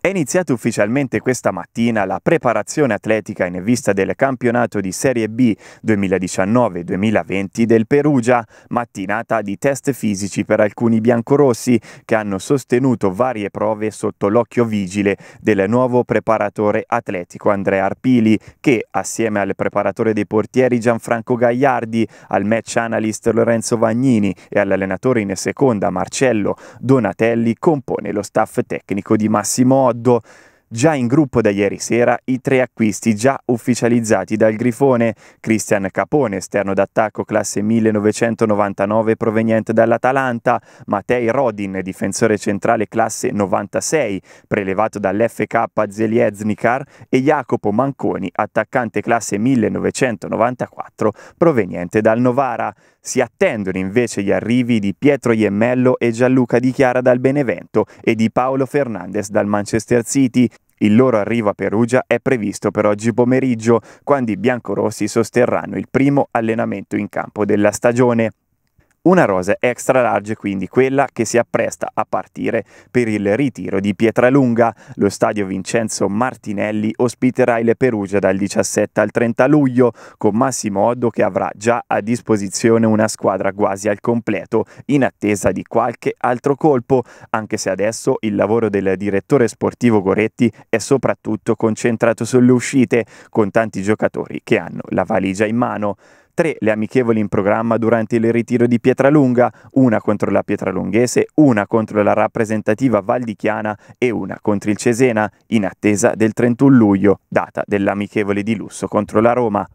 È iniziata ufficialmente questa mattina la preparazione atletica in vista del campionato di Serie B 2019-2020 del Perugia, mattinata di test fisici per alcuni biancorossi che hanno sostenuto varie prove sotto l'occhio vigile del nuovo preparatore atletico Andrea Arpili che, assieme al preparatore dei portieri Gianfranco Gagliardi, al match analyst Lorenzo Vagnini e all'allenatore in seconda Marcello Donatelli, compone lo staff tecnico di Massimo modo già in gruppo da ieri sera i tre acquisti già ufficializzati dal Grifone, Christian Capone, esterno d'attacco classe 1999 proveniente dall'Atalanta, Matei Rodin, difensore centrale classe 96 prelevato dall'FK Zelieznikar e Jacopo Manconi, attaccante classe 1994 proveniente dal Novara. Si attendono invece gli arrivi di Pietro Iemmello e Gianluca Di Chiara dal Benevento e di Paolo Fernandez dal Manchester City, il loro arrivo a Perugia è previsto per oggi pomeriggio, quando i biancorossi sosterranno il primo allenamento in campo della stagione. Una rosa extra large quindi quella che si appresta a partire per il ritiro di Pietralunga. Lo stadio Vincenzo Martinelli ospiterà il Perugia dal 17 al 30 luglio con Massimo Oddo che avrà già a disposizione una squadra quasi al completo in attesa di qualche altro colpo, anche se adesso il lavoro del direttore sportivo Goretti è soprattutto concentrato sulle uscite con tanti giocatori che hanno la valigia in mano tre le amichevoli in programma durante il ritiro di Pietralunga, una contro la Pietralunghese, una contro la rappresentativa Valdichiana e una contro il Cesena, in attesa del 31 luglio, data dell'amichevole di lusso contro la Roma.